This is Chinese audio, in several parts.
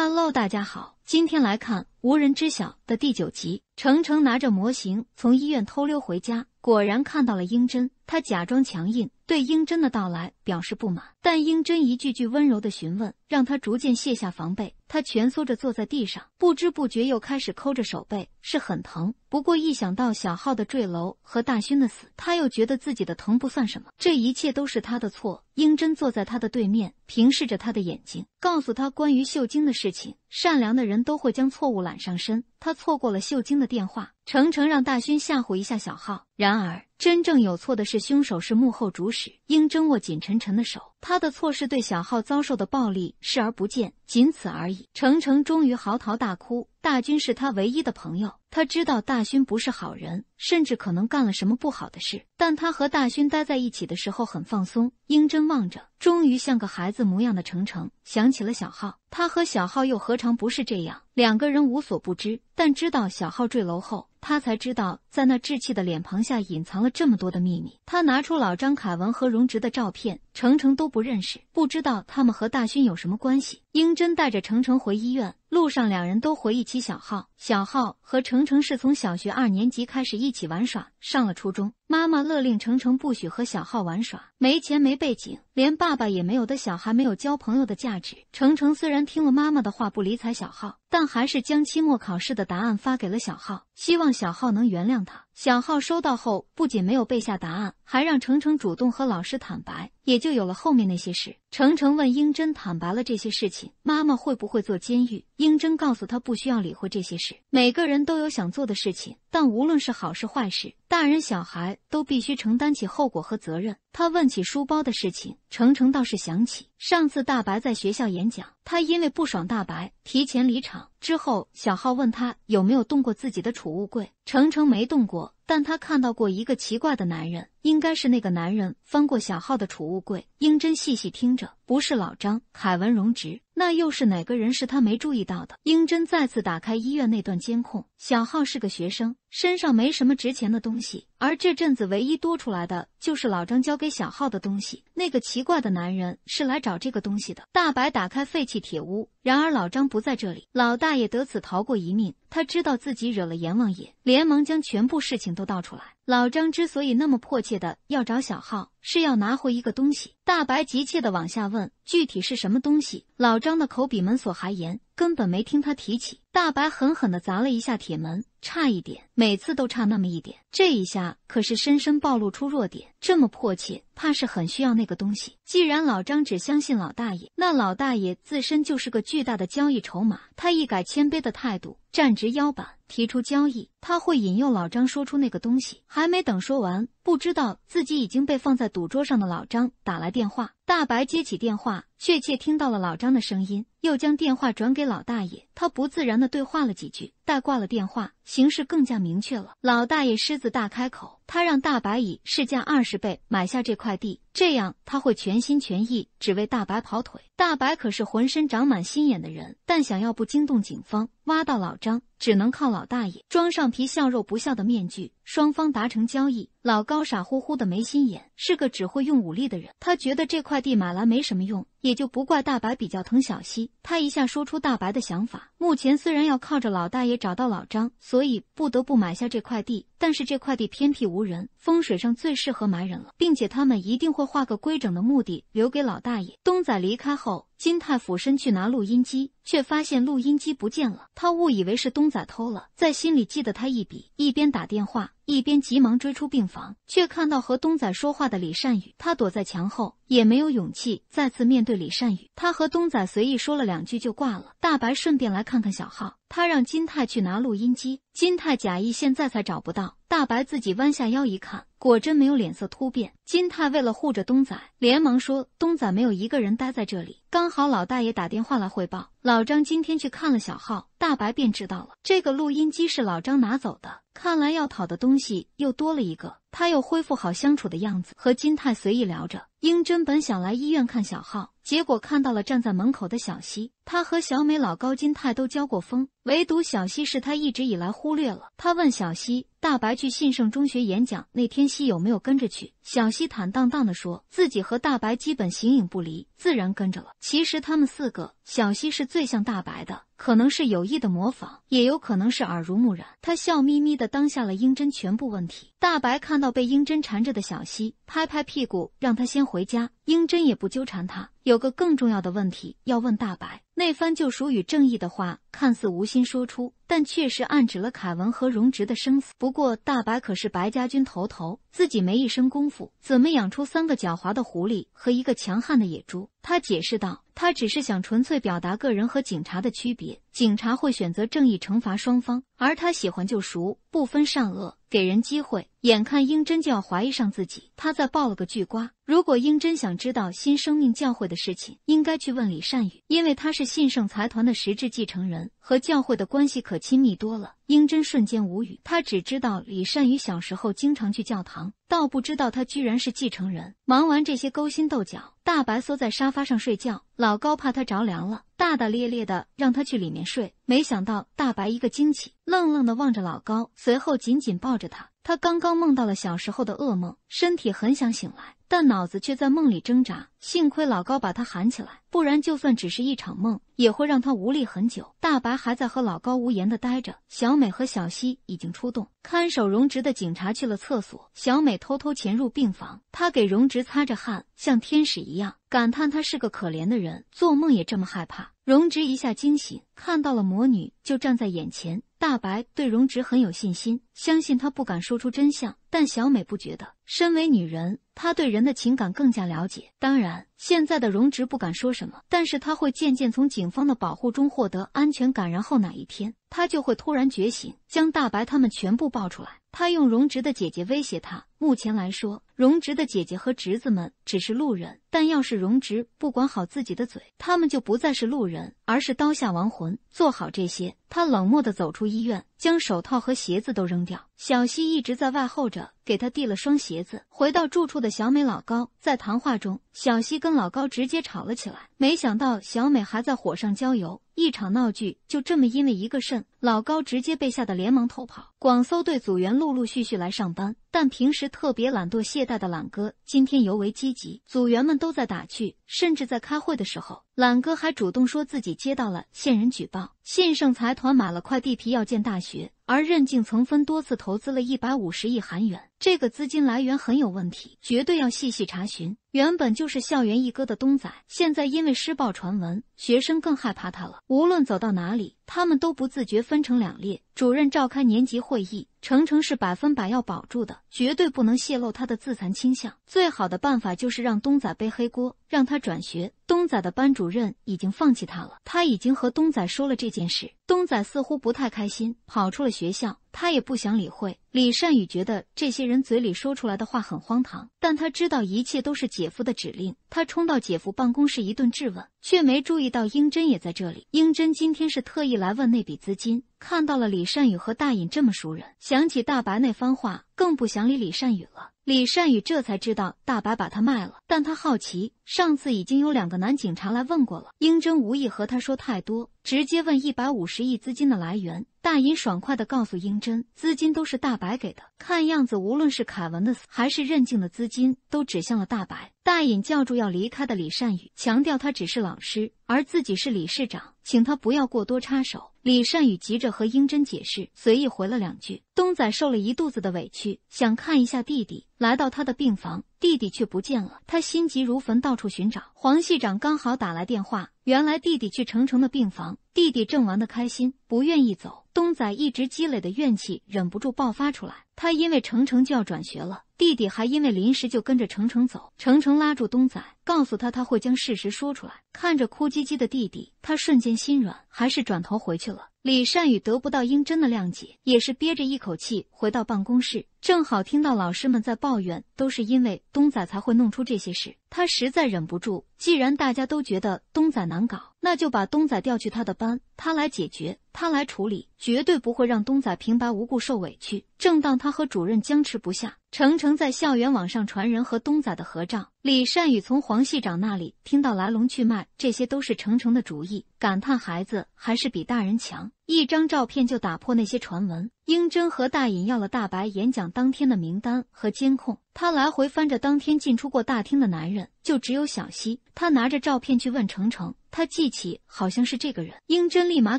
Hello，大家好，今天来看《无人知晓》的第九集。程程拿着模型从医院偷溜回家，果然看到了英珍。他假装强硬，对英真的到来表示不满。但英真一句句温柔的询问，让他逐渐卸下防备。他蜷缩着坐在地上，不知不觉又开始抠着手背，是很疼。不过一想到小浩的坠楼和大勋的死，他又觉得自己的疼不算什么。这一切都是他的错。英真坐在他的对面，平视着他的眼睛，告诉他关于秀晶的事情。善良的人都会将错误揽上身。他错过了秀晶的电话，程程让大勋吓唬一下小浩。然而。真正有错的是凶手，是幕后主使。英珍握紧晨晨的手，他的错是对小浩遭受的暴力视而不见，仅此而已。程程终于嚎啕大哭。大军是他唯一的朋友，他知道大勋不是好人，甚至可能干了什么不好的事。但他和大勋待在一起的时候很放松。英珍望着终于像个孩子模样的程程，想起了小浩。他和小浩又何尝不是这样？两个人无所不知，但知道小浩坠楼后，他才知道。在那稚气的脸庞下隐藏了这么多的秘密。他拿出老张、凯文和荣植的照片，程程都不认识，不知道他们和大勋有什么关系。英珍带着程程回医院，路上两人都回忆起小浩。小浩和程程是从小学二年级开始一起玩耍，上了初中，妈妈勒令程程不许和小浩玩耍。没钱没背景，连爸爸也没有的小孩没有交朋友的价值。程程虽然听了妈妈的话不理睬小浩，但还是将期末考试的答案发给了小浩，希望小浩能原谅。小浩收到后，不仅没有背下答案，还让程程主动和老师坦白。也就有了后面那些事。程程问英珍坦白了这些事情，妈妈会不会坐监狱？英珍告诉他不需要理会这些事，每个人都有想做的事情，但无论是好事坏事，大人小孩都必须承担起后果和责任。他问起书包的事情，程程倒是想起上次大白在学校演讲，他因为不爽大白提前离场之后，小浩问他有没有动过自己的储物柜，程程没动过，但他看到过一个奇怪的男人。应该是那个男人翻过小浩的储物柜。英珍细细听着，不是老张，凯文、荣直，那又是哪个人？是他没注意到的。英珍再次打开医院那段监控。小浩是个学生，身上没什么值钱的东西，而这阵子唯一多出来的就是老张交给小浩的东西。那个奇怪的男人是来找这个东西的。大白打开废弃铁屋，然而老张不在这里。老大爷得此逃过一命，他知道自己惹了阎王爷，连忙将全部事情都倒出来。老张之所以那么迫切的要找小号，是要拿回一个东西。大白急切的往下问，具体是什么东西？老张的口比门锁还严，根本没听他提起。大白狠狠的砸了一下铁门，差一点，每次都差那么一点，这一下可是深深暴露出弱点。这么迫切。怕是很需要那个东西。既然老张只相信老大爷，那老大爷自身就是个巨大的交易筹码。他一改谦卑的态度，站直腰板，提出交易。他会引诱老张说出那个东西。还没等说完，不知道自己已经被放在赌桌上的老张打来电话。大白接起电话，确切听到了老张的声音，又将电话转给老大爷。他不自然的对话了几句，大挂了电话。形势更加明确了。老大爷狮子大开口。他让大白蚁市价二十倍买下这块地。这样他会全心全意只为大白跑腿。大白可是浑身长满心眼的人，但想要不惊动警方挖到老张，只能靠老大爷装上皮笑肉不笑的面具。双方达成交易，老高傻乎乎的没心眼，是个只会用武力的人。他觉得这块地买来没什么用，也就不怪大白比较疼小溪。他一下说出大白的想法：目前虽然要靠着老大爷找到老张，所以不得不买下这块地，但是这块地偏僻无人，风水上最适合埋人了，并且他们一定。会画个规整的墓地留给老大爷。东仔离开后，金泰俯身去拿录音机，却发现录音机不见了。他误以为是东仔偷了，在心里记得他一笔。一边打电话，一边急忙追出病房，却看到和东仔说话的李善宇。他躲在墙后，也没有勇气再次面对李善宇。他和东仔随意说了两句就挂了。大白顺便来看看小浩，他让金泰去拿录音机。金泰假意现在才找不到。大白自己弯下腰一看，果真没有脸色突变。金泰为了护着东仔，连忙说：“东仔没有一个人待在这里，刚好老大爷打电话来汇报，老张今天去看了小浩。”大白便知道了，这个录音机是老张拿走的。看来要讨的东西又多了一个。他又恢复好相处的样子，和金泰随意聊着。英珍本想来医院看小浩，结果看到了站在门口的小西。他和小美、老高、金泰都交过锋，唯独小西是他一直以来忽略了。他问小西，大白去信盛中学演讲那天，西有没有跟着去？小西坦荡荡的说自己和大白基本形影不离，自然跟着了。其实他们四个，小西是最像大白的。可能是有意的模仿，也有可能是耳濡目染。他笑眯眯的当下了英真全部问题。大白看到被英真缠着的小溪，拍拍屁股让他先回家。英真也不纠缠他，有个更重要的问题要问大白。那番救赎与正义的话看似无心说出，但确实暗指了凯文和荣植的生死。不过大白可是白家军头头，自己没一身功夫，怎么养出三个狡猾的狐狸和一个强悍的野猪？他解释道。他只是想纯粹表达个人和警察的区别，警察会选择正义惩罚双方，而他喜欢救赎，不分善恶，给人机会。眼看英珍就要怀疑上自己，他再爆了个巨瓜。如果英珍想知道新生命教会的事情，应该去问李善宇，因为他是信圣财团的实质继承人，和教会的关系可亲密多了。英珍瞬间无语，他只知道李善宇小时候经常去教堂。倒不知道他居然是继承人。忙完这些勾心斗角，大白缩在沙发上睡觉。老高怕他着凉了，大大咧咧的让他去里面睡。没想到大白一个惊喜，愣愣的望着老高，随后紧紧抱着他。他刚刚梦到了小时候的噩梦，身体很想醒来，但脑子却在梦里挣扎。幸亏老高把他喊起来，不然就算只是一场梦，也会让他无力很久。大白还在和老高无言的待着，小美和小西已经出动，看守荣植的警察去了厕所，小美偷偷潜入病房，她给荣植擦着汗，像天使一样，感叹他是个可怜的人，做梦也这么害怕。荣植一下惊醒，看到了魔女就站在眼前。大白对荣植很有信心，相信他不敢说出真相。但小美不觉得，身为女人，她对人的情感更加了解。当然，现在的荣植不敢说什么，但是他会渐渐从警方的保护中获得安全感，然后哪一天，他就会突然觉醒，将大白他们全部爆出来。他用荣植的姐姐威胁他。目前来说。荣植的姐姐和侄子们只是路人，但要是荣植不管好自己的嘴，他们就不再是路人，而是刀下亡魂。做好这些，他冷漠地走出医院，将手套和鞋子都扔掉。小西一直在外候着，给他递了双鞋子。回到住处的小美老高在谈话中，小西跟老高直接吵了起来。没想到小美还在火上浇油，一场闹剧就这么因为一个肾，老高直接被吓得连忙逃跑。广搜队组员陆陆续续来上班。但平时特别懒惰懈怠的懒哥，今天尤为积极。组员们都在打趣，甚至在开会的时候，懒哥还主动说自己接到了线人举报，信盛财团买了块地皮要建大学，而任静曾分多次投资了一百五十亿韩元，这个资金来源很有问题，绝对要细细查询。原本就是校园一哥的东仔，现在因为施暴传闻，学生更害怕他了。无论走到哪里，他们都不自觉分成两列。主任召开年级会议，程程是百分百要保住的，绝对不能泄露他的自残倾向。最好的办法就是让东仔背黑锅。让他转学，东仔的班主任已经放弃他了。他已经和东仔说了这件事，东仔似乎不太开心，跑出了学校。他也不想理会。李善宇觉得这些人嘴里说出来的话很荒唐，但他知道一切都是姐夫的指令。他冲到姐夫办公室一顿质问，却没注意到英珍也在这里。英珍今天是特意来问那笔资金，看到了李善宇和大隐这么熟人，想起大白那番话，更不想理李善宇了。李善宇这才知道大白把他卖了，但他好奇，上次已经有两个男警察来问过了。英珍无意和他说太多，直接问一百五十亿资金的来源。大隐爽快的告诉英珍，资金都是大白给的。看样子，无论是凯文的死，还是任静的资金，都指向了大白。大隐叫住要离开的李善宇，强调他只是老师，而自己是理事长，请他不要过多插手。李善宇急着和英珍解释，随意回了两句。东仔受了一肚子的委屈，想看一下弟弟，来到他的病房，弟弟却不见了。他心急如焚，到处寻找。黄系长刚好打来电话，原来弟弟去程成的病房，弟弟正玩的开心，不愿意走。东仔一直积累的怨气忍不住爆发出来，他因为程成就要转学了。弟弟还因为临时就跟着程成走，程成拉住东仔，告诉他他会将事实说出来。看着哭唧唧的弟弟，他瞬间心软，还是转头回去了。李善宇得不到英真的谅解，也是憋着一口气回到办公室，正好听到老师们在抱怨，都是因为东仔才会弄出这些事。他实在忍不住，既然大家都觉得东仔难搞，那就把东仔调去他的班，他来解决，他来处理，绝对不会让东仔平白无故受委屈。正当他和主任僵持不下。程程在校园网上传人和东仔的合照。李善宇从黄系长那里听到来龙去脉，这些都是程程的主意，感叹孩子还是比大人强，一张照片就打破那些传闻。英珍和大隐要了大白演讲当天的名单和监控，他来回翻着当天进出过大厅的男人，就只有小西。他拿着照片去问程程，他记起好像是这个人。英珍立马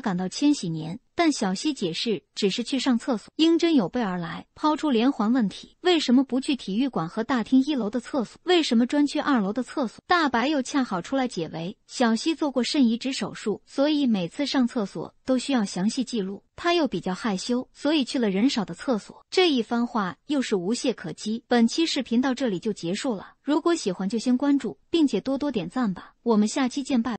赶到千禧年，但小西解释只是去上厕所。英珍有备而来，抛出连环问题：为什么不去体育馆和大厅一楼的厕所？为什么专去二楼的厕所？大白又恰好出来解围。小西做过肾移植手术，所以每次上厕所。都需要详细记录，他又比较害羞，所以去了人少的厕所。这一番话又是无懈可击。本期视频到这里就结束了，如果喜欢就先关注，并且多多点赞吧。我们下期见，拜。